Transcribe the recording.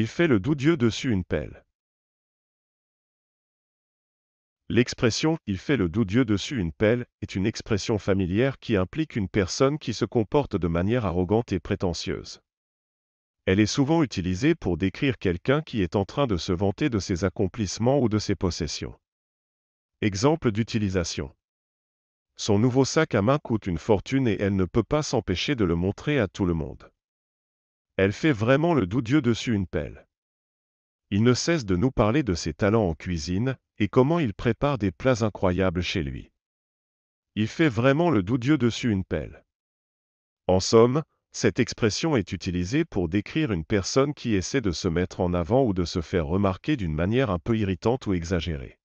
Il fait le doux-dieu dessus une pelle. L'expression « il fait le doux Dieu dessus une pelle » est une expression familière qui implique une personne qui se comporte de manière arrogante et prétentieuse. Elle est souvent utilisée pour décrire quelqu'un qui est en train de se vanter de ses accomplissements ou de ses possessions. Exemple d'utilisation. Son nouveau sac à main coûte une fortune et elle ne peut pas s'empêcher de le montrer à tout le monde. Elle fait vraiment le doux-dieu dessus une pelle. Il ne cesse de nous parler de ses talents en cuisine et comment il prépare des plats incroyables chez lui. Il fait vraiment le doux-dieu dessus une pelle. En somme, cette expression est utilisée pour décrire une personne qui essaie de se mettre en avant ou de se faire remarquer d'une manière un peu irritante ou exagérée.